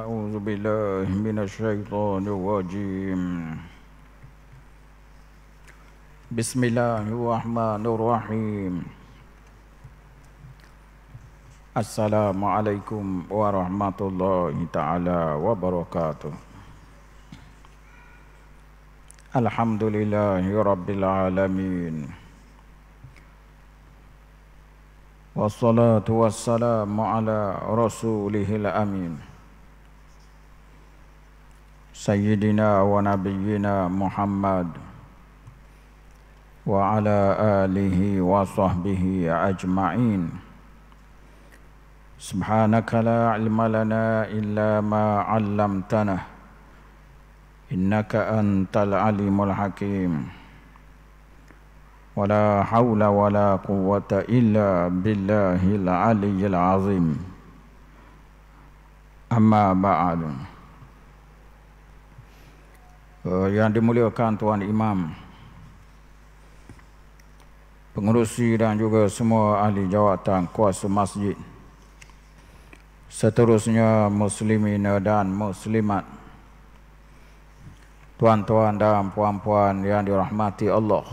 أعوذ بالله من الشيطان الرجيم بسم الله الرحمن الرحيم السلام عليكم ورحمة الله تعالى وبركاته الحمد لله رب العالمين والصلاة والسلام على رسوله الأمين سيدنا ونبينا محمد وعلى آله وصحبه أجمعين سبحانك لا علم لنا إلا ما علمتنا إنك أنت العليم الحكيم ولا حول ولا قوة إلا بالله العلي العظيم أما بعد أما بعد Eh, yang dimuliakan Tuan Imam pengurusi dan juga semua ahli jawatan kuasa masjid seterusnya muslimin dan muslimat tuan-tuan dan puan-puan yang dirahmati Allah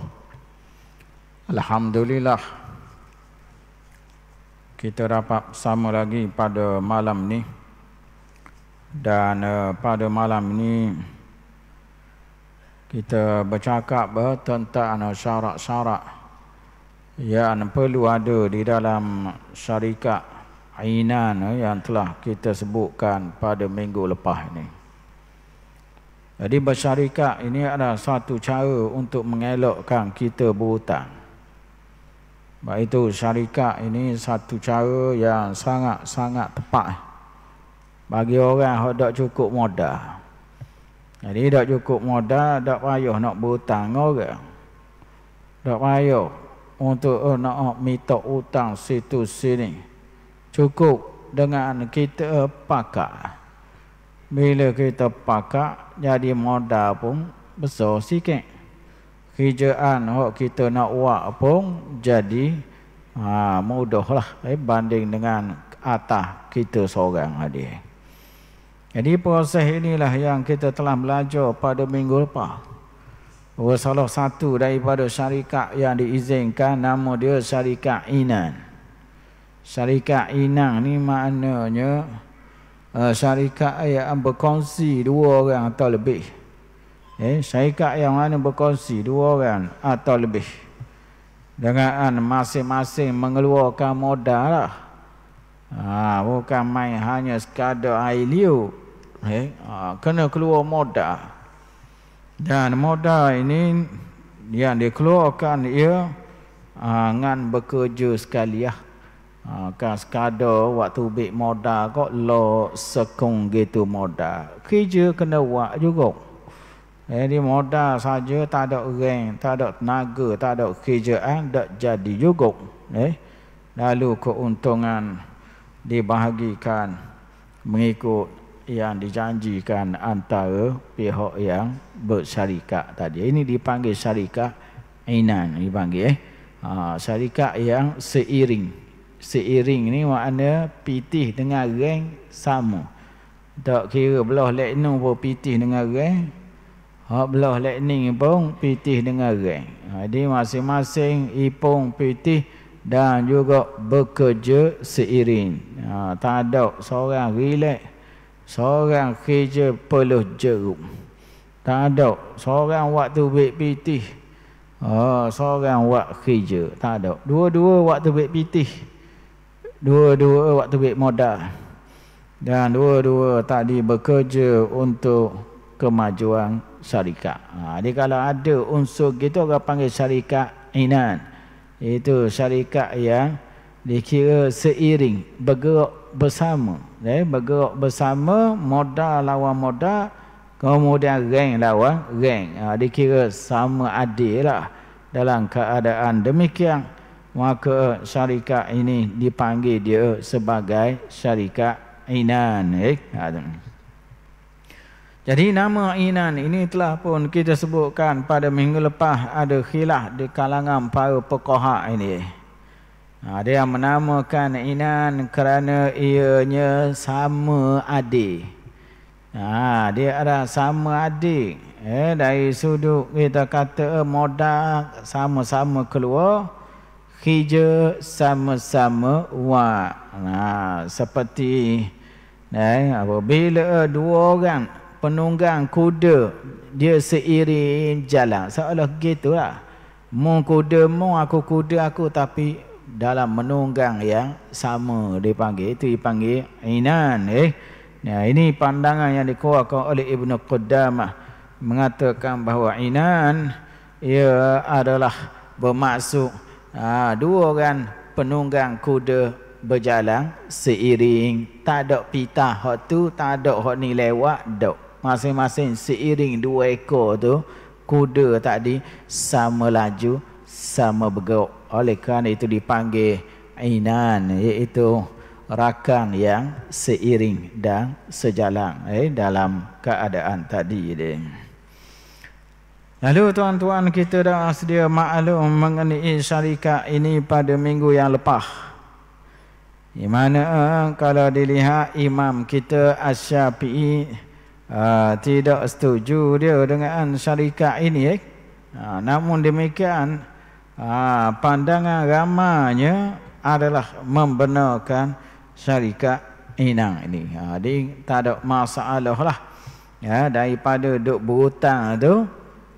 Alhamdulillah kita rapat sama lagi pada malam ni dan uh, pada malam ni kita bercakap eh, tentang syarat-syarat yang perlu ada di dalam syarikat Ainan eh, yang telah kita sebutkan pada minggu lepas ini. Jadi bersyarikat ini adalah satu cara untuk mengelakkan kita berhutang. Sebab itu syarikat ini satu cara yang sangat-sangat tepat bagi orang yang tak cukup modal. Jadi tak cukup modal, tak payah nak berhutang orang. Tak payah untuk uh, nak uh, minta hutang situ sini. Cukup dengan kita uh, pakar. Bila kita pakar, jadi modal pun besar sikit. Kerjaan yang kita nak buat pun jadi uh, ha, mudah lah. Eh, banding dengan atas kita seorang hadiah. Jadi proses inilah yang kita telah belajar pada minggu lepas. Bahawa salah satu daripada syarikat yang diizinkan nama dia syarikat Inan. Syarikat Inan ni maknanya uh, syarikat yang berkongsi dua orang atau lebih. Eh, syarikat yang mana berkongsi dua orang atau lebih. Dengan masing-masing mengeluarkan modal lah. Ha, bukan main hanya sekadar air liuk eh, ah, kena keluar modal dan modal ini yang dikeluarkan ia dengan ah, bekerja sekali ya. kan sekadar waktu bik modal kok lo sekung gitu modal kerja kena buat juga jadi modal saja tak ada orang, tak ada tenaga, tak ada kerjaan, tak jadi juga. Eh? Lalu keuntungan dibahagikan mengikut yang dijanjikan antara pihak yang bersyarikat tadi. Ini dipanggil syarikat inan dipanggil eh. Ha, syarikat yang seiring. Seiring ni makna pitih dengan reng sama. Tak kira belah lekno pun pitih dengan reng. Ha, belah lekning pun pitih dengan reng. Jadi ha, masing-masing ipung pitih dan juga bekerja seiring. Ha, tak ada seorang relax Seorang kerja peluh jeruk. Tak ada. Seorang waktu baik pitih. Oh, seorang buat kerja. Tak ada. Dua-dua waktu baik pitih. Dua-dua waktu baik modal. Dan dua-dua tadi bekerja untuk kemajuan syarikat. Ha, jadi kalau ada unsur gitu orang panggil syarikat inan. Itu syarikat yang dikira seiring bergerak bersama ya, bergerak bersama modal lawan modal kemudian geng lawan geng, ha, dikira sama adil lah dalam keadaan demikian maka syarikat ini dipanggil dia sebagai syarikat inan ya. jadi nama inan ini telah pun kita sebutkan pada minggu lepas ada khilaf di kalangan para pekohak ini ada ha, yang menamakan inan kerana ianya sama adik. Ha, dia ada sama adik. Eh, dari sudut kita kata modal sama-sama keluar. Hija sama-sama wa. Ha, seperti eh, apabila dua orang penunggang kuda dia seiring jalan. Seolah olah gitulah. Mu kuda, mu aku kuda aku tapi dalam menunggang yang sama dipanggil itu dipanggil inan eh nah ya, ini pandangan yang dikeluarkan oleh Ibnu Qudamah mengatakan bahawa inan ia adalah bermaksud ha, dua orang penunggang kuda berjalan seiring tak ada pita hak tu tak ada hak ni lewat dok masing-masing seiring dua ekor tu kuda tadi sama laju sama bergerak oleh kerana itu dipanggil inan iaitu rakan yang seiring dan sejalan eh, dalam keadaan tadi ini. Lalu tuan-tuan kita dah sedia maklum mengenai syarikat ini pada minggu yang lepas. Di mana eh, kalau dilihat imam kita Asyafi'i uh, eh, tidak setuju dia dengan syarikat ini. Eh. Uh, namun demikian, Ah, pandangan ramanya adalah membenarkan syarikat inang ini. Ha, jadi tak ada masalah lah. Ya, daripada duk berhutang tu,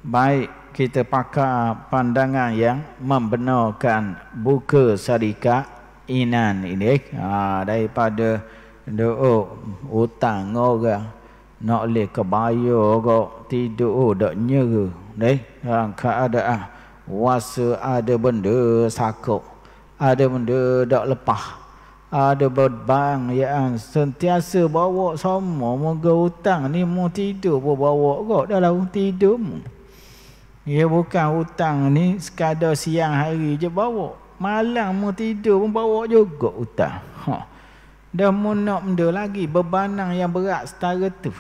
baik kita pakai pandangan yang membenarkan buka syarikat inan ini. Ha, daripada duk oh, hutang orang, nak boleh kebayar orang, tidur, oh, tak nyeru. Ha, keadaan. Ah wasa ada benda sakuk ada benda dak lepah ada berbang yang sentiasa bawa sama moga hutang ni mau tidur pun bawa kok dalam tidur mu ya bukan hutang ni sekadar siang hari je bawa malam mau tidur pun bawa juga hutang ha. dah mu nak benda lagi bebanang yang berat setara tu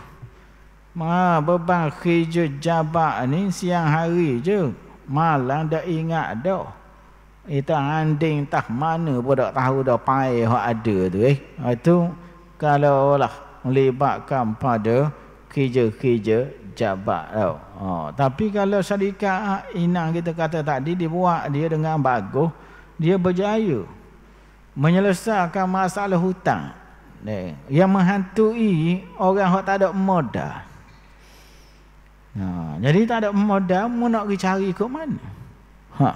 Ma, ha, beban kerja jabat ni siang hari je malang dah ingat dah itu anding tak mana pun tak tahu dah pai yang ada tu eh itu kalau lah melibatkan pada kerja-kerja jabat tau oh, tapi kalau Sadika inang kita kata tadi dibuat dia dengan bagus dia berjaya menyelesaikan masalah hutang eh, yang menghantui orang yang tak ada modal Ha, jadi tak ada modal mu nak pergi cari ke mana? Ha.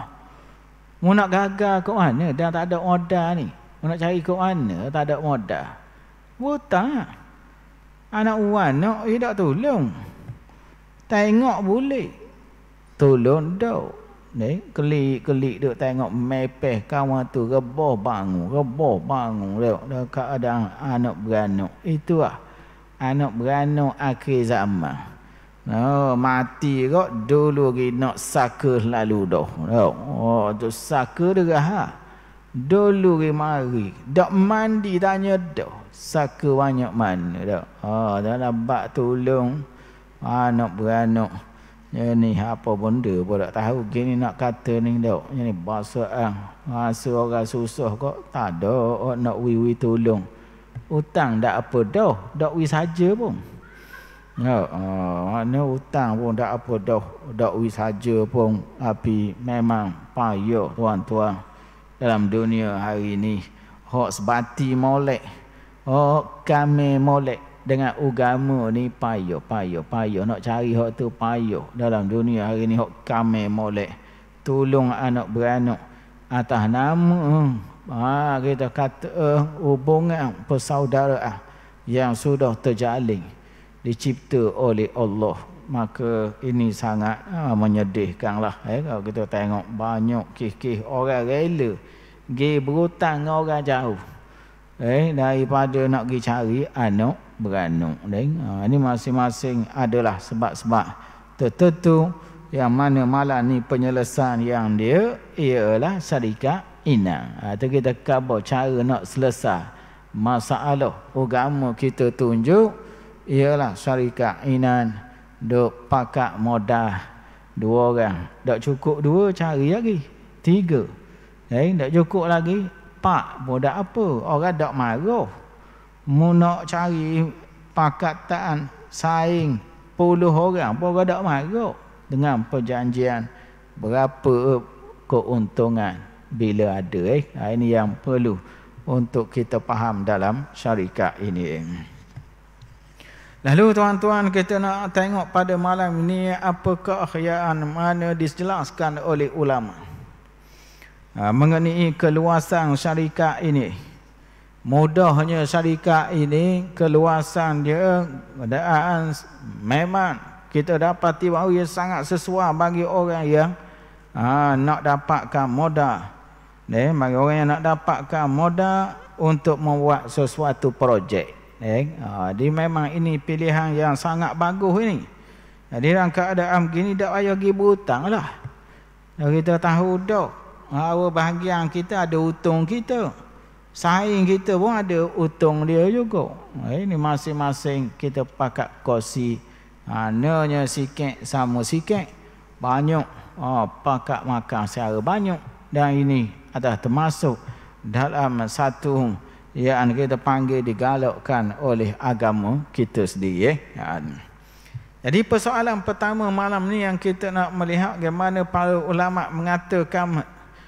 Mu nak gagal ke mana? Dah tak ada modal ni. Mu nak cari ke mana? Tak ada modal. Buta, Anak uan nak hidup tolong. Tengok boleh. Tolong dok. Ni klik-klik dok tengok mepeh kawan tu reboh bangun, reboh bangun dok keadaan anak beranak. Itu ah. Anak beranak akhir zaman. Oh, mati kok dulu lagi nak saka lalu dah. Oh, oh tu saka dia ha. Dulu lagi mari. Dak mandi tanya dah. Saka banyak mana oh, dah. Oh, lah dalam bak tolong anak ah, beranak. Ya ni apa benda pun tak tahu gini nak kata ni dok. Ini ya bahasa ah. Rasa orang susah kok tak ada oh, nak wiwi tolong. Utang tak apa dah. Dak wi saja pun. Ya, uh, eh, makna hutang pun tak apa dah dak wis saja pun api memang payah tuan-tuan dalam dunia hari ini hok sebati molek hok kami molek dengan agama ni payah payah payah nak cari hok tu payah dalam dunia hari ini hok kami molek tolong anak beranak atas nama ha, kita kata uh, hubungan persaudaraan yang sudah terjalin dicipta oleh Allah maka ini sangat ha, menyedihkan lah. eh, ya, kalau kita tengok banyak kih-kih orang rela pergi berhutang dengan orang jauh eh, daripada nak pergi cari anak beranak eh. ini masing-masing adalah sebab-sebab tertentu yang mana malah ni penyelesaian yang dia ialah syarikat inang atau ha, kita kabar cara nak selesai masalah agama kita tunjuk ialah syarikat inan duk pakat modal dua orang tak cukup dua cari lagi tiga eh tak cukup lagi pak modal apa orang tak maruh mu nak cari pakatan saing puluh orang pun orang tak maruh dengan perjanjian berapa keuntungan bila ada eh ini yang perlu untuk kita faham dalam syarikat ini Lalu tuan-tuan kita nak tengok pada malam ini apa keakhiran mana dijelaskan oleh ulama ha, mengenai keluasan syarikat ini. Mudahnya syarikat ini keluasan dia keadaan memang kita dapati bahawa ia sangat sesuai bagi orang yang aa, ha, nak dapatkan modal. Eh, bagi orang yang nak dapatkan modal untuk membuat sesuatu projek. Eh, ha, jadi memang ini pilihan yang sangat bagus ini. Jadi dalam keadaan begini tak payah pergi berhutang lah. Dan kita tahu dah. Bahawa bahagian kita ada utung kita. Saing kita pun ada utung dia juga. Eh, ini masing-masing kita pakat kosi. Hanya ha, sikit sama sikit. Banyak. Oh, pakat makan secara banyak. Dan ini adalah termasuk dalam satu uh, yang kita panggil digalakkan oleh agama kita sendiri. Eh? Ya, Jadi persoalan pertama malam ni yang kita nak melihat bagaimana para ulama mengatakan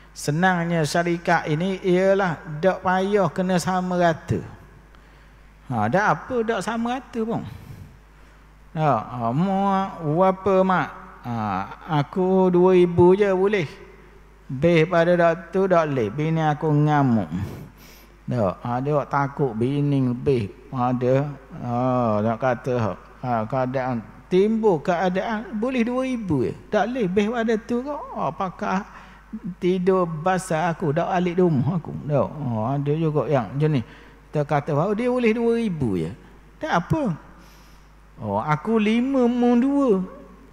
senangnya syarikat ini ialah tak payah kena sama rata. Ha, dah apa tak sama rata pun. Ya, ha, ha apa mak? Ha, aku dua ibu je boleh. Beh pada doktor tak boleh. Bini aku ngamuk. Dia, ha, dia takut bini lebih ada. Ah, ha, ah, nak kata ha, keadaan timbul keadaan boleh dua ibu je. Tak boleh lebih pada tu kok. Ha, apakah tidur basah aku dak alik rumah aku. Dia, ha, ada juga yang macam ni. Kita kata bahawa oh, dia boleh dua ibu je. Tak apa. Oh, aku lima mu dua.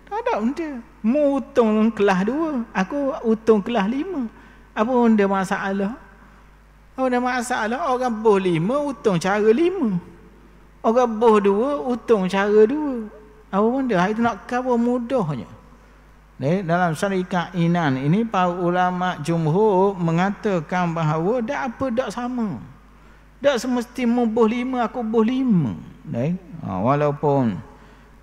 Tak ada benda. Mu utung kelah dua. Aku utung kelah lima. Apa benda masalah? Ada masalah orang boh lima utung cara lima. Orang boh dua utung cara dua. Apa benda? Itu nak kau mudahnya. Ni, dalam syarikat inan ini para ulama jumhur mengatakan bahawa tak apa tak sama. Tak semesti boh lima aku boh lima. Ni, ha, walaupun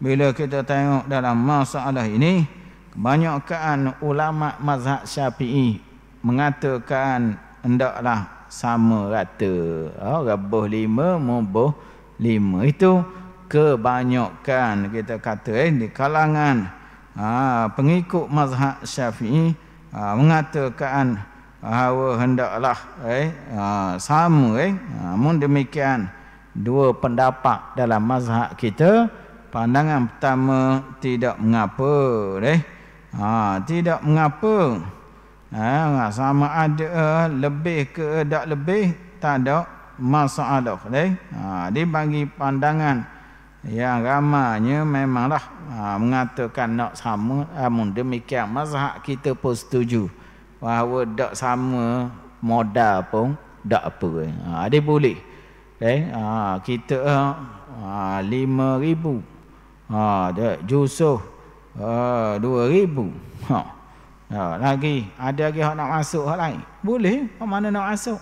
bila kita tengok dalam masalah ini kebanyakan ulama mazhab Syafi'i mengatakan hendaklah sama rata. Oh, rebuh lima, mubuh lima. Itu kebanyakan kita kata eh, di kalangan ha, pengikut mazhab syafi'i ha, mengatakan bahawa hendaklah eh, ha, sama. Eh. Ha, namun demikian, dua pendapat dalam mazhab kita, pandangan pertama tidak mengapa. Eh. Ha, Tidak mengapa. Ha, sama ada eh, lebih ke tak lebih, tak ada masalah. Eh? Ha, dia bagi pandangan yang ramanya memanglah ha, mengatakan nak sama. Namun ha, demikian, mazhab kita pun setuju bahawa tak sama modal pun tak apa. Eh? Ha, dia boleh. Ha, eh? Ha, kita ha, eh, RM5,000. Ha, Jusuh RM2,000. Ha, Ha, lagi ada lagi hak nak masuk hak lain. Boleh hak mana nak masuk.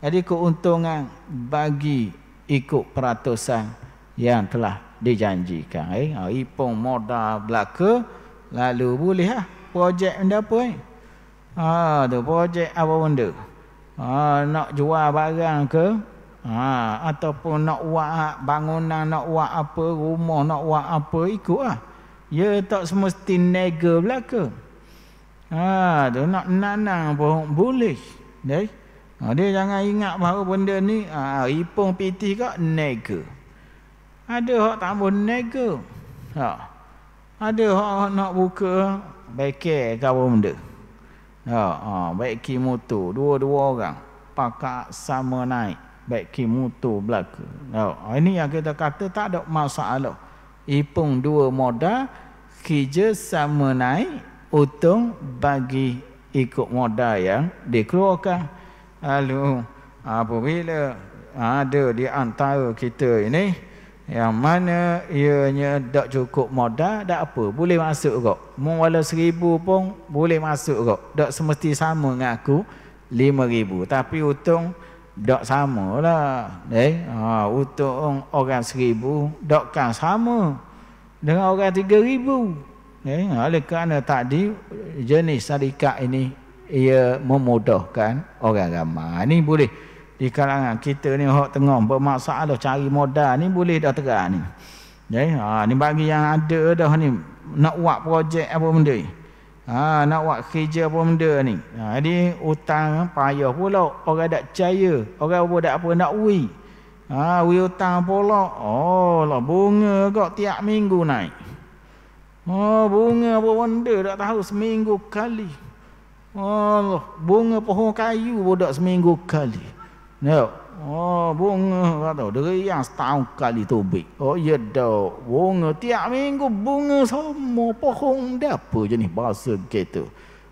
Jadi keuntungan bagi ikut peratusan yang telah dijanjikan. Eh? Ha, ipong modal belaka lalu boleh ha? projek benda apa eh? Ha, tu projek apa benda? Ha, nak jual barang ke? Ha, ataupun nak buat bangunan, nak buat apa, rumah nak buat apa, ikut lah. Ha? Ya tak semesti nega belaka. Ha tu nak nanang pun boleh. Dek. Ha, dia jangan ingat bahawa benda ni ha, ipung pitih kak nega. Ada hak tak mau nega. Ha. Ada hak nak buka bekel kau apa benda. Ha, ha baik ki motor dua-dua orang pakak sama naik baik ki motor belaka. Ha, ha, ini yang kita kata tak ada masalah. Ipung dua moda kerja sama naik untung bagi ikut modal yang dikeluarkan. Lalu apabila ada di antara kita ini yang mana ianya tak cukup modal, tak apa. Boleh masuk kok. Mungkala seribu pun boleh masuk kok. Tak semesti sama dengan aku lima ribu. Tapi untung tak sama lah. Eh? Ha, untung orang seribu takkan sama dengan orang tiga ribu. Ya, oleh kerana tadi jenis syarikat ini ia memudahkan orang ramai. Ini ha, boleh di kalangan kita ni orang tengah bermasalah cari modal ni boleh dah terang ni. Ya, ha, ni bagi yang ada dah ni nak buat projek apa benda ni. Ha, nak buat kerja apa benda ni. Ha, jadi hutang payah pula orang tak percaya, orang apa tak apa nak wui Ha, wui hutang pula. Oh, lah bunga kau tiap minggu naik. Oh, bunga apa benda tak tahu seminggu kali. Allah, bunga pohon kayu bodak seminggu kali. Ya. Oh, bunga tak tahu deriang setahun kali tu tobik. Oh, ya dah. Bunga tiap minggu bunga semua pohon dah apa jenis bahasa kita.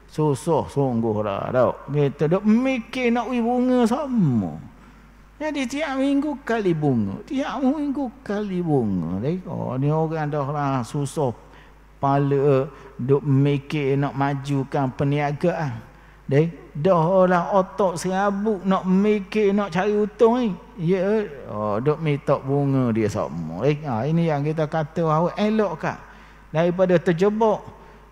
Susah sungguh lah Tahu. Kita dah mikir nak wi bunga semua. Jadi tiap minggu kali bunga. Tiap minggu kali bunga. Oh, ni orang dah lah susah pala eh, duk mikir nak majukan perniagaan. Dek, dah lah otak serabut nak mikir nak cari untung ni. Ya, oh, duk minta bunga dia semua, Eh, ha, ini yang kita kata awak elok kan. Daripada terjebak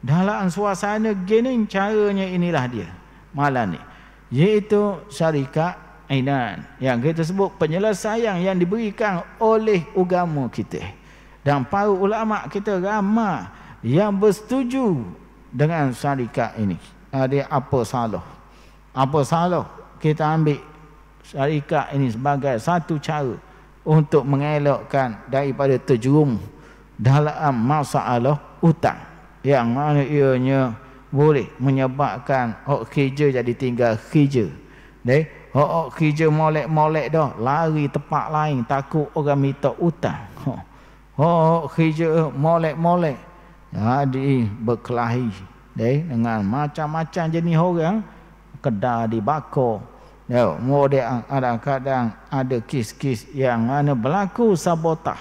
dalam suasana gini caranya inilah dia. malah ni. Iaitu syarikat Ainan yang kita sebut penyelesaian yang diberikan oleh agama kita. Dan para ulama kita ramah yang bersetuju dengan syarikat ini. Ada ah, apa salah? Apa salah kita ambil syarikat ini sebagai satu cara untuk mengelakkan daripada terjerum dalam masalah hutang yang mana ianya boleh menyebabkan hak kerja jadi tinggal kerja. Dek, hak kerja molek-molek dah lari tempat lain takut orang minta hutang. Hak kerja molek-molek ha, di berkelahi eh, dengan macam-macam jenis orang kedah bako, ya kemudian ada kadang ada kes-kes yang mana berlaku sabotah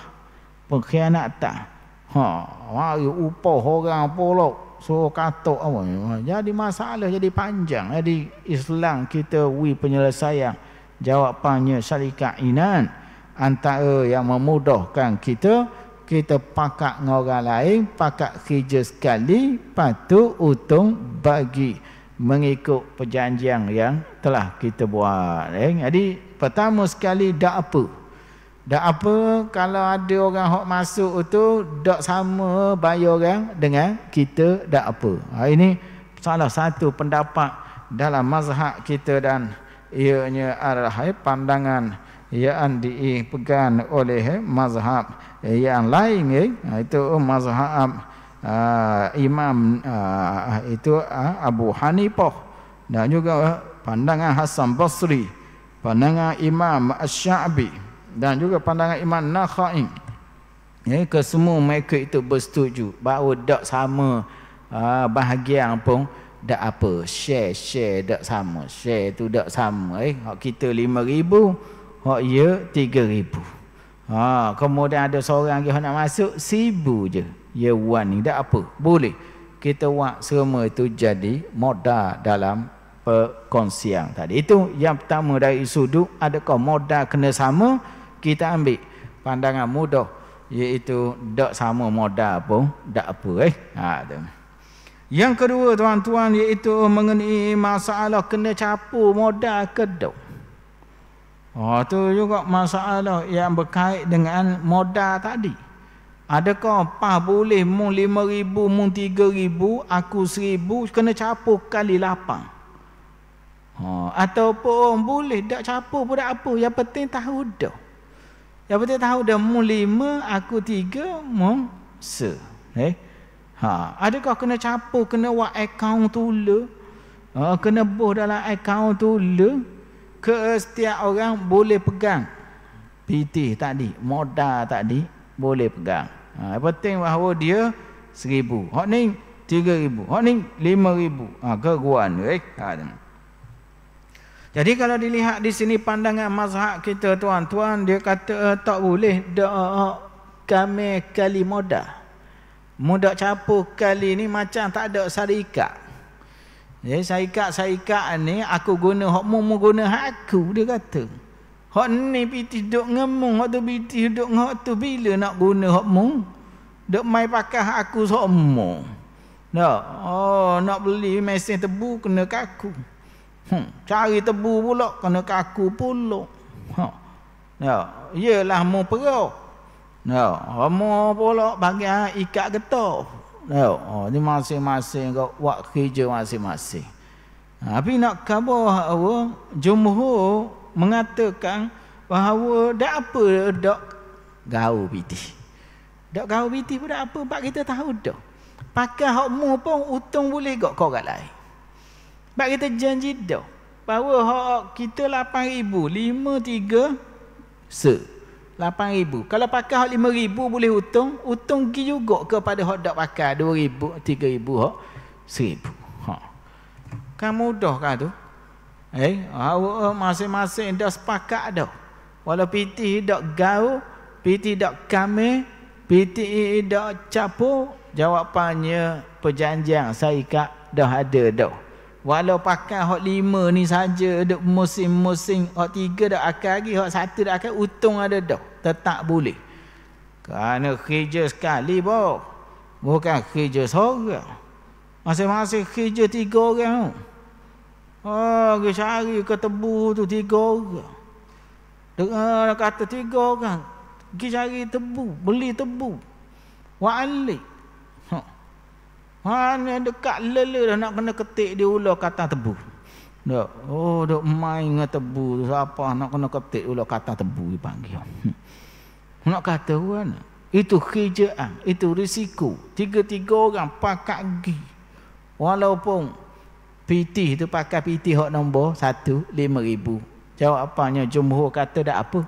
pengkhianatan ha mari upah orang pula suruh katuk apa jadi masalah jadi panjang jadi Islam kita wui penyelesaian jawapannya syarikat inan antara yang memudahkan kita kita pakak dengan orang lain pakak kerja sekali patut untung bagi mengikut perjanjian yang telah kita buat eh? jadi pertama sekali tak apa tak apa kalau ada orang hok masuk tu tak sama bayar orang dengan kita tak apa ha, ini salah satu pendapat dalam mazhab kita dan ianya adalah pandangan yang dipegang oleh eh, mazhab eh, yang lain eh, ah, itu mazhab uh, imam uh, itu uh, Abu Hanifah dan juga pandangan Hasan Basri pandangan Imam Asy-Sya'bi dan juga pandangan Imam Nakhai ya ke semua mereka itu bersetuju bahawa tak sama uh, bahagian pun tak apa share share tak sama share tu tak sama eh kita 5000 Hak oh, ya tiga ribu. Ha, kemudian ada seorang lagi nak masuk, sibu je. Ya wan ni, tak apa. Boleh. Kita buat semua itu jadi modal dalam perkongsian tadi. Itu yang pertama dari sudut, adakah modal kena sama, kita ambil pandangan mudah. Iaitu tak sama modal pun, tak apa. Eh? Ha, tu. Yang kedua tuan-tuan iaitu mengenai masalah kena capur modal ke tak. Oh tu juga masalah yang berkait dengan modal tadi. Adakah apa boleh mu 5000 mu 3000 aku 1000 kena capuk kali lapan. Ha oh, ataupun boleh dak capuk pun dak apa yang penting tahu dah. Yang penting tahu dah mu 5 aku 3 mu se. Eh? Ha, adakah kena capuk kena buat akaun tu le? Ha, ah, kena buh dalam akaun tu le? ke setiap orang boleh pegang PT tadi modal tadi boleh pegang ha, yang penting bahawa dia seribu hak ni tiga ribu hak ni lima ribu ha, keguan rekan eh. ha, Jadi kalau dilihat di sini pandangan mazhab kita tuan-tuan dia kata tak boleh dak kami kali modal. Muda capu kali ni macam tak ada syarikat. Jadi saya ikat saya ikat ni aku guna hok mu mu guna hak aku dia kata. Hok ni piti duk ngemu hok tu piti duk ngok tu bila nak guna hok mu? Duk mai pakai aku sok mu. No, oh nak beli mesin tebu kena kaku. Hmm, cari tebu pula kena kaku pula. Ha. Ya, iyalah mu perau. Ya, mu pula bagi ikat getah. Tahu? Oh, ni masing-masing kau buat kerja masing-masing. Ha, tapi nak khabar bahawa Jumhur mengatakan bahawa dak apa dak gaul piti. Dak gaul piti pun dak apa sebab kita tahu dak. Pakai hak mu pun utung boleh gak kau orang lain. Sebab kita janji dak bahawa hak kita 8000, 53 se. 8000. Kalau pakai hak 5000 boleh untung, untung gi juga kepada hak dak pakai 2000, 3000 hak 1000. Ha. Kan mudah kan tu? Eh, awak eh, masing-masing dah sepakat dah. Walau piti dak gau, piti dak kame, piti dak capo, jawapannya perjanjian saya kak dah ada dah. Walau pakai hot lima ni saja duk musim-musim hot tiga dah akan lagi hot satu dah akan untung ada dah. Tetap boleh. Kerana kerja sekali boh. Bukan kerja seorang. Masing-masing kerja tiga orang. Oh, pergi cari ke tebu tu tiga orang. Dengar kata tiga orang. Pergi cari tebu, beli tebu. Wa'alik mana dekat lele dah nak kena ketik dia ular kata tebu. Dok, oh dok main dengan tebu tu siapa nak kena ketik ular kata tebu dipanggil. Hmm. Nak kata kan? Itu kerjaan, itu risiko. Tiga-tiga orang pakat gi. Walaupun PT itu pakai PT hok nombor satu, lima ribu. Jawapannya jumhur kata tak apa.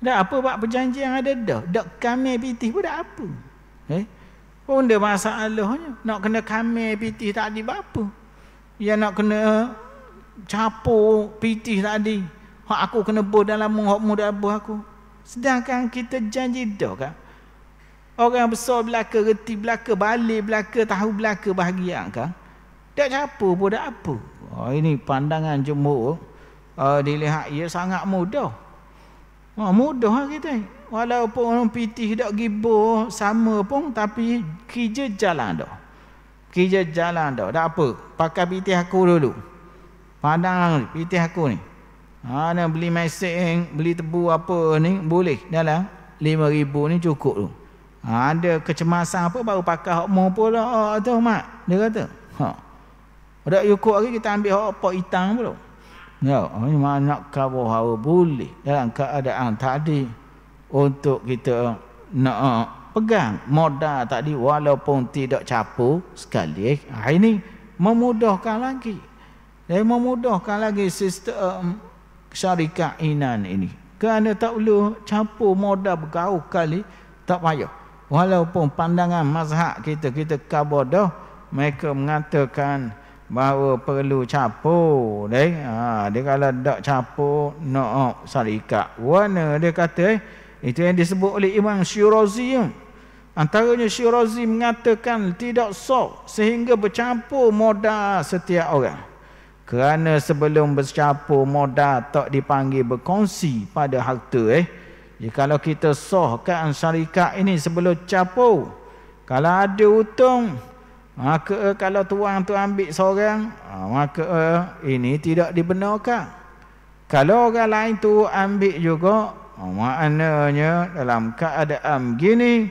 Tak apa buat perjanjian ada dah. Dok kami PT pun tak apa. Eh? Pun dia masalahnya. Nak kena kamer tak tadi apa? Yang nak kena eh, capur pitih tadi. Hak aku kena bo dalam hak muda bo aku. Sedangkan kita janji dah kan. Orang besar belaka, reti belaka, balik belaka, tahu belaka bahagia kan. Tak capo, pun tak apa. Oh, ini pandangan jemur. Uh, oh. ah, dilihat ia sangat mudah. Oh, mudah lah kita. Walaupun orang piti tidak gibo sama pun tapi kerja jalan dah. Kerja jalan dah. Tak apa. Pakai piti aku dulu. Padang piti lah aku ni. Ha nak beli mesin, beli tebu apa ni boleh dalam 5000 ni cukup tu. Ha, ada kecemasan apa baru pakai hok mau pula oh, tu mak dia kata. Ha. Ada cukup lagi kita ambil hok pok hitam pula. Ya, ini mana nak kabur hawa boleh dalam keadaan tadi untuk kita eh, nak eh, pegang modal tadi walaupun tidak capu sekali eh. ha, ini memudahkan lagi dia memudahkan lagi sistem eh, syarikat inan ini kerana tak perlu capu modal bergaul kali tak payah walaupun pandangan mazhab kita kita kabodoh mereka mengatakan bahawa perlu capu eh. dia kalau tak capu nak no, syarikat warna dia kata eh, itu yang disebut oleh Imam Syirazi. Antaranya Syirazi mengatakan tidak sok sehingga bercampur modal setiap orang. Kerana sebelum bercampur modal tak dipanggil berkongsi pada harta eh. Jikalau ya, kita sahkan syarikat ini sebelum campur. Kalau ada untung maka kalau tuan tu ambil seorang ah, maka ah, ini tidak dibenarkan. Kalau orang lain tu ambil juga Ha, maknanya dalam keadaan begini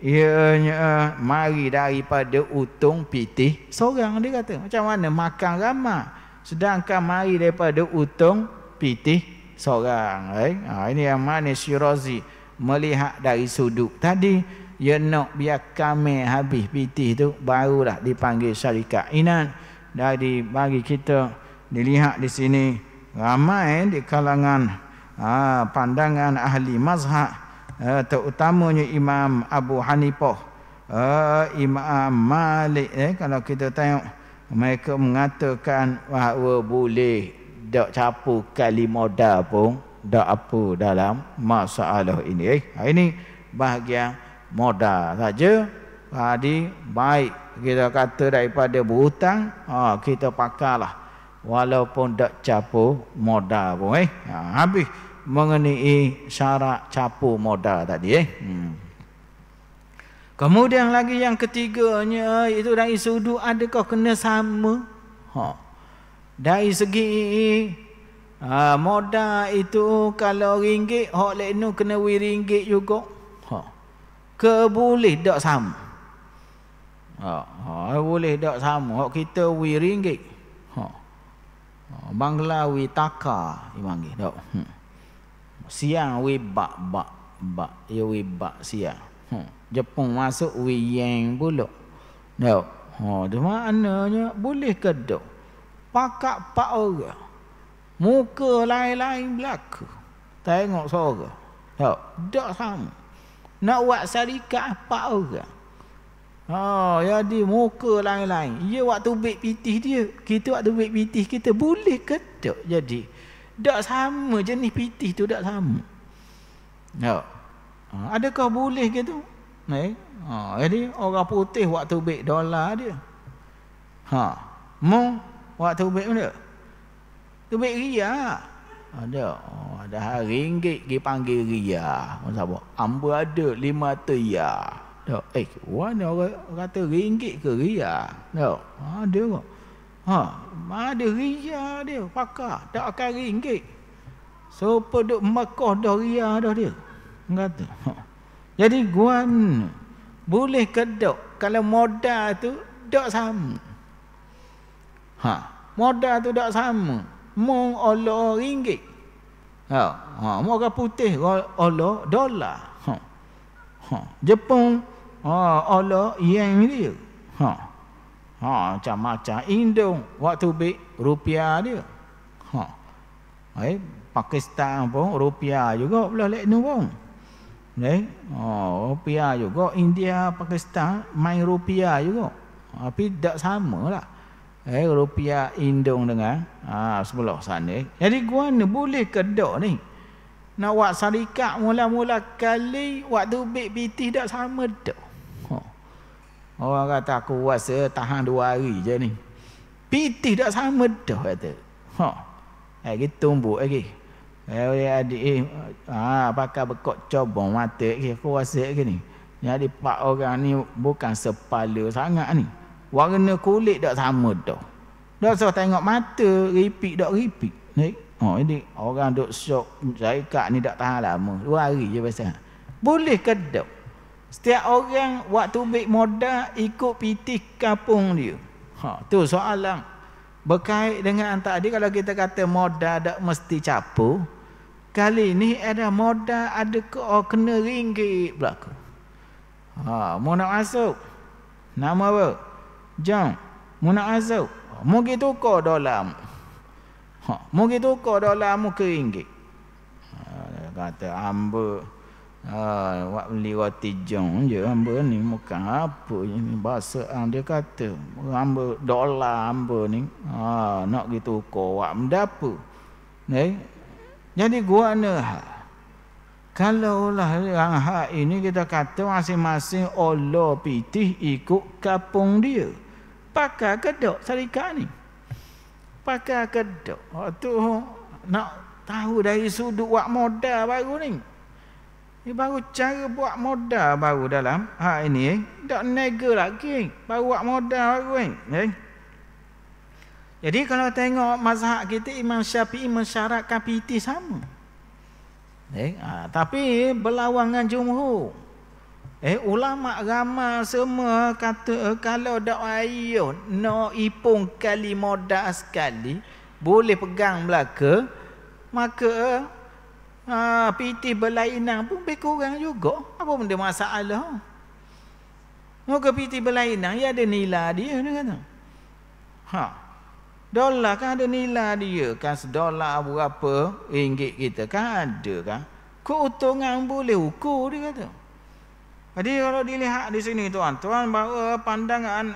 Ianya mari daripada utung piti, seorang dia kata Macam mana makan ramah Sedangkan mari daripada utung piti, seorang eh? ha, Ini yang mana Syirazi melihat dari sudut tadi Ya nak biar kami habis piti itu, Barulah dipanggil syarikat inan Dari bagi kita dilihat di sini Ramai di kalangan Ha, pandangan ahli mazhab eh, terutamanya Imam Abu Hanifah eh, Imam Malik eh, kalau kita tengok mereka mengatakan bahawa boleh dak capu kali modal pun dak apa dalam masalah ini eh. ini bahagian modal saja jadi baik kita kata daripada berhutang ha, kita pakarlah walaupun dak capu modal pun eh. Ha, habis mengenai syarat capu moda tadi eh. Hmm. Kemudian lagi yang ketiganya itu dari sudut adakah kena sama? Ha. Dari segi ha, moda itu kalau ringgit hok lenu kena wi ringgit juga. Ha. Ke boleh tak sama? Ha. ha. boleh tak sama hok kita wi ringgit. Ha. ha bangla wi taka imangi dok. Hmm siang we bak bak bak ya we bak siang hmm. Jepun masuk we yang pula no ha oh, di mana boleh ke dok pakak pak orang muka lain-lain belak, tengok sorang no dok sama nak buat syarikat pak orang Ha, jadi muka lain-lain. Ya waktu bit pitih dia, kita waktu bit pitih kita boleh ke tak jadi? Tak sama jenis piti tu tak sama. Ya. Ha, adakah boleh ke tu? Eh? Ha, jadi orang putih waktu baik dolar dia. Ha. Mu waktu baik mana? Tu baik ria. Ada. Oh, ada ringgit dia panggil ria. Masa apa? ambo ada lima teria. Tak. Eh, mana orang kata ringgit ke ria? Tak. Ha, ada kok. Ha, dia ria dia, pakar. Tak akan ringgit. So, peduk makoh dah ria dah dia. Kata. Ha. Jadi, guan boleh ke dok kalau modal tu dok sama. Ha, modal tu dok sama. Mung Allah ringgit. Ha, ha, moga putih Allah dolar. Ha. Ha, Jepun ha Allah yang dia. Ha. Ha, macam-macam induk waktu be rupiah dia. Ha. Eh, Pakistan pun rupiah juga belah lek ni pun. Eh, oh, rupiah juga India Pakistan main rupiah juga. Ha, tapi tak samalah. Eh, rupiah induk dengan ha, sebelah sana. Jadi gua ni boleh kedok ni. Nak buat syarikat mula-mula kali waktu be pitih tak sama dah. Orang kata aku puasa tahan dua hari je ni. Pitih tak sama dah kata. Ha. Eh gitu tumbuk lagi. Eh oi eh, adik eh ha pakai bekok cobong mata lagi aku rasa lagi ni. Jadi pak orang ni bukan sepala sangat ni. Warna kulit dah sama dah. Dah saya tengok mata ripik tak ripik. Ni. Ha oh, ini orang duk syok saya ni tak tahan lama. Dua hari je pasal. Boleh ke tak? Setiap orang waktu ambil modal ikut piti kapung dia. Ha, tu soalan. Berkait dengan tadi kalau kita kata moda tak mesti capu. Kali ni ada moda ada ke oh, kena ringgit belaka. Ha, mau nak masuk? Nama apa? Jom. Mau nak masuk? Mungkin tukar dolar. Ha, mungkin tukar dolar mu ke ringgit. Ha, kata ambil. Ha, liwati jong je hamba ni muka apa je bahasa ang ha, dia kata hamba dolar hamba ni ha, nak gitu ko wak mendapa ni eh? jadi gua ne ha kalau lah yang ha, ha ini kita kata masing-masing Allah pitih ikut kapung dia pakai kedok syarikat ni pakai kedok waktu nak tahu dari sudut wak modal baru ni ini baru cara buat modal baru dalam ha ini. Eh. Tak nega lagi. Baru buat modal baru ni. Eh. eh? Jadi kalau tengok mazhab kita Imam Syafi'i mensyaratkan piti e sama. Eh, ha, tapi berlawan dengan jumhur. Eh ulama agama semua kata eh, kalau dak ayo no ipung kali modal sekali boleh pegang belaka maka Ha, PT berlainan pun lebih kurang juga. Apa benda masalah? Muka PT berlainan, ia ya ada nilai dia. Dia kata. Ha. Dolar kan ada nilai dia kan sedolar berapa ringgit kita kan ada kan. Keuntungan boleh ukur dia kata. Jadi kalau dilihat di sini tuan-tuan bawa pandangan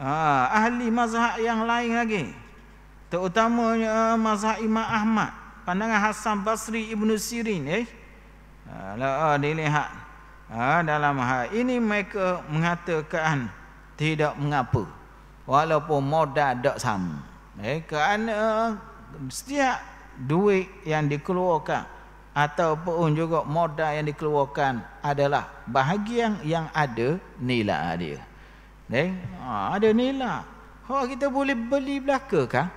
ah, ahli mazhab yang lain lagi. Terutamanya mazhab Imam Ahmad pandangan Hasan Basri Ibnu Sirin eh uh, ah, dilihat uh, ah, dalam hal ini mereka mengatakan tidak mengapa walaupun modal tak sama eh kerana setiap duit yang dikeluarkan ataupun juga modal yang dikeluarkan adalah bahagian yang ada nilai dia. Eh, ah, ada nilai. Ha kita boleh beli belaka kan?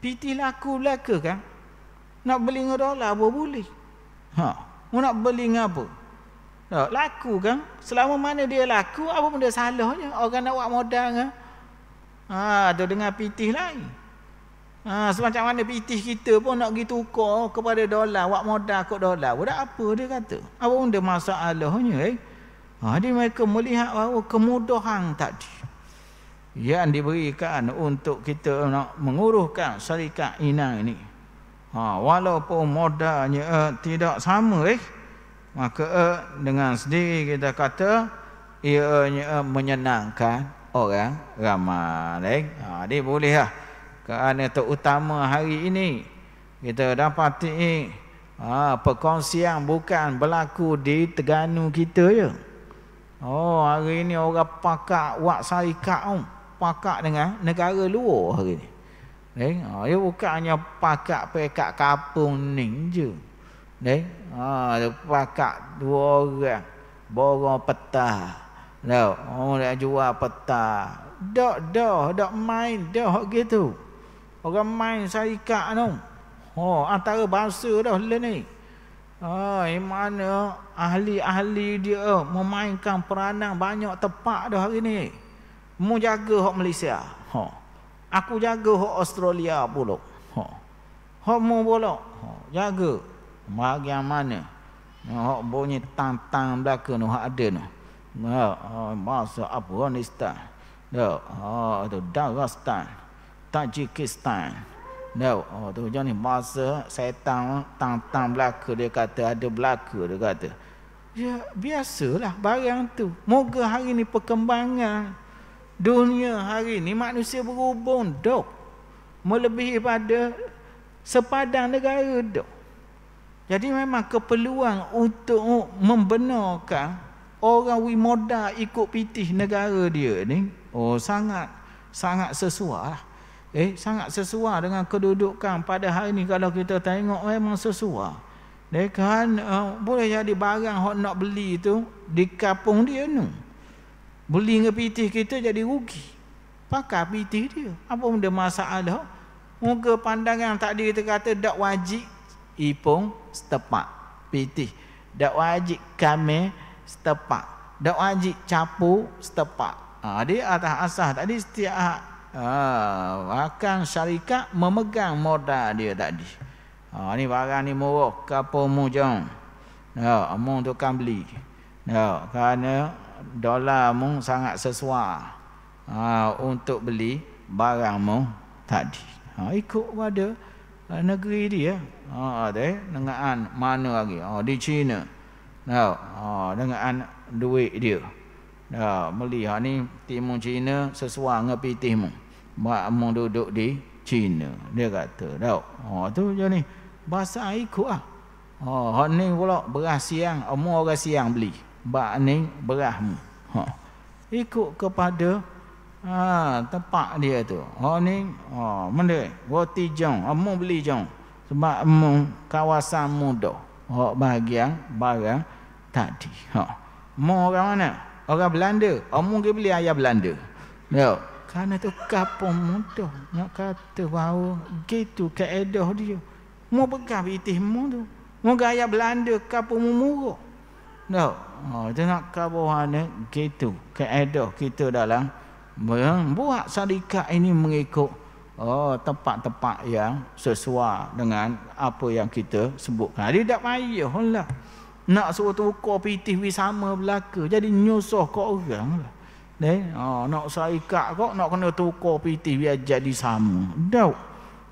Piti laku belaka kan? Nak beli dengan dolar apa boleh. Ha, mau nak beli dengan apa? Tak, laku kan? Selama mana dia laku, apa benda salahnya? Orang nak buat modal kan? Ha, ada dengan pitih lain. Ha, semacam mana pitih kita pun nak pergi tukar kepada dolar, buat modal kot dolar. Budak apa dia kata? Apa benda masalahnya eh? Ha, jadi mereka melihat bahawa kemudahan tadi yang diberikan untuk kita nak menguruhkan syarikat inang ini. Ha, walaupun modalnya eh, tidak sama eh, maka eh, dengan sendiri kita kata ianya eh, menyenangkan orang ramai. Eh. Ha, dia boleh lah. Kerana terutama hari ini kita dapat eh, ha, perkongsian bukan berlaku di Terganu kita je. Oh hari ini orang pakak wak syarikat pun pakak dengan negara luar hari ini oh, ya bukan hanya pakak pekak kapung ni je. Ni, ha, dia pakak dua orang. bawa peta. Tau, oh, nak jual peta. Dok, dok, dok main, dok gitu. Orang main saya tu. No. Oh, antara bahasa dah le ni. Ha, oh, mana ahli-ahli dia oh, memainkan peranan banyak tepat dah hari ni. Mu jaga hok Malaysia. Oh. Aku jaga hok Australia pula. Ha. Hok mu pula. Ha. Jaga. Bahagian mana? Ha. Hok bunyi tang-tang belaka tu hok ada no. Ha. Masa Afghanistan. Ha. Ha. Tu Dagestan. Tajikistan. Ha. Ha. Tu jadi masa setan tang-tang belaka dia kata ada belaka dia kata. Ya, biasalah barang tu. Moga hari ni perkembangan dunia hari ini manusia berhubung dok melebihi pada sepadan negara dok jadi memang kepeluang untuk membenarkan orang wimoda ikut pitih negara dia ni oh sangat sangat sesuai eh sangat sesuai dengan kedudukan pada hari ini kalau kita tengok memang sesuai Dekan eh, uh, eh, boleh jadi barang hok nak beli tu di kampung dia ni Beli dengan pitih kita jadi rugi. Pakai pitih dia. Apa benda masalah? Muka pandangan tak dia kita kata tak wajib ipung setepak pitih. Tak wajib kame setepak. Tak wajib capu setepak. Ha, dia atas asah tadi setiap ha, ha, akan syarikat memegang modal dia tadi. Ha, Ini barang ni murah. Kapa mu jom. Ya, amun tu kan beli. Ya, kerana dolar mu sangat sesuai ha, untuk beli barang mu tadi. Ha, ikut pada ha, eh, negeri dia. Ha, ada eh, dengan mana lagi? Ha, di China. Ha, ha, dengan duit dia. Ha, beli ha, ni timun China sesuai dengan pitih mu. Mak mu duduk di China. Dia kata. Tahu? Ha, tu je ni. Bahasa ikut lah. Ha, ni pula beras siang. Umur orang siang beli bakni berahmu. Ha. Ikut kepada ha, tempat dia tu. Ha ni, ha, mana? Roti jong, amu ha, beli jong. Sebab amu kawasan muda. Ha bahagian barang tadi. Ha. Mu orang mana? Orang Belanda. Amu ha, ke beli ayam Belanda. Ya. Karena tu kapung muda. Nak kata bahawa gitu keedah dia. Mu pegang itih mu tu. Mu gaya Belanda kapung mu muruk. Tak. No. Oh, dia nak kabuhannya gitu. Keedah kita dalam membuat syarikat ini mengikut oh tempat-tempat yang sesuai dengan apa yang kita sebutkan. Jadi tak payah lah. Nak suruh tukar pitih pergi sama belaka. Jadi nyusah kau orang lah. Eh? Oh, nak syarikat kau nak kena tukar pitih biar jadi sama. Tak.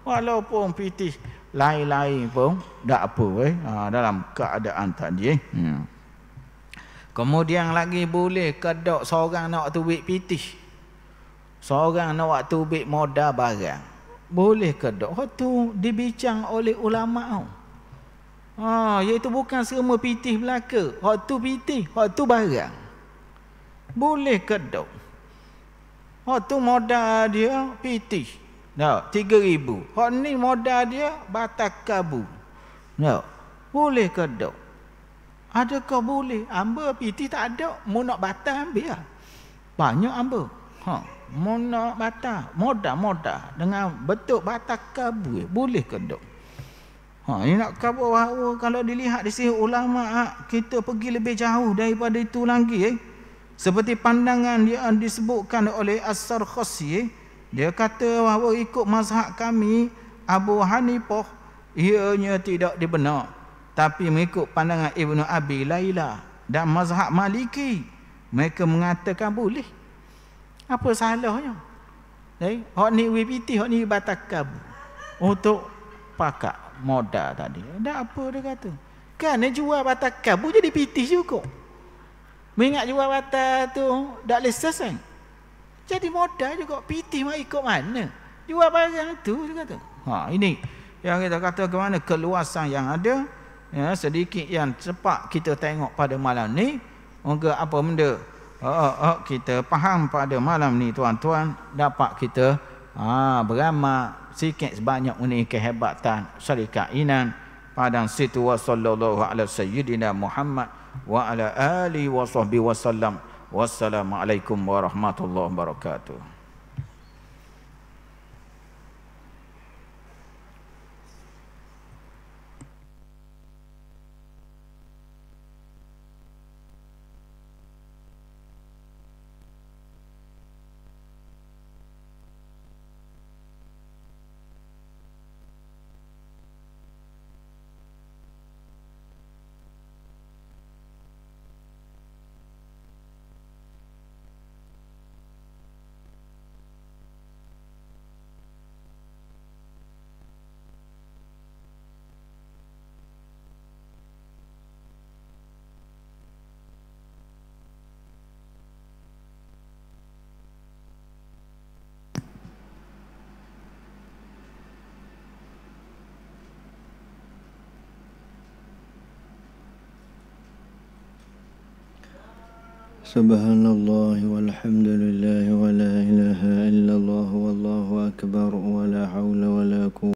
Walaupun pitih lain-lain pun tak apa eh? Ha, dalam keadaan tadi. Eh? Hmm. Kemudian lagi boleh kedok seorang nak tubik pitih. Seorang nak tubik moda barang. Boleh kedok. Itu dibincang oleh ulama. Ha, iaitu bukan semua pitih belaka. Itu pitih, itu barang. Boleh kedok. Itu moda dia pitih. Nah, tiga ribu. Hak ni moda dia batak kabu. Nah, boleh kedok. Adakah boleh? Amba piti tak ada. mau nak batal ambil lah. Banyak amba. Ha. Mu nak batal. Modah-modah. Dengan betul batal kabur. Boleh ke tak? Ha, ini nak kabur bahawa kalau dilihat di sini ulama ah, kita pergi lebih jauh daripada itu lagi. Eh? Seperti pandangan yang disebutkan oleh Asar Khosi. Eh? Dia kata bahawa ikut mazhab kami Abu Hanifah ianya tidak dibenarkan tapi mengikut pandangan Ibnu Abi Laila dan mazhab Maliki mereka mengatakan boleh apa salahnya eh hok ni WPT hok ni batakab untuk pakak moda tadi dah apa dia kata kan dia jual batakab jadi pitih juga mengingat jual batak tu dak lesas kan jadi moda juga pitih mai ikut mana jual barang tu dia kata ha ini yang kita kata ke mana keluasan yang ada ya, sedikit yang cepat kita tengok pada malam ni moga apa benda oh, oh, oh, kita faham pada malam ni tuan-tuan dapat kita ha, beramal sikit sebanyak ini kehebatan syarikat inan pada situ wa sallallahu ala sayyidina Muhammad wa ala ali wa sahbihi wasallam wassalamu alaikum warahmatullahi wabarakatuh سبحان الله والحمد لله ولا إله إلا الله والله أكبر ولا حول ولا قوة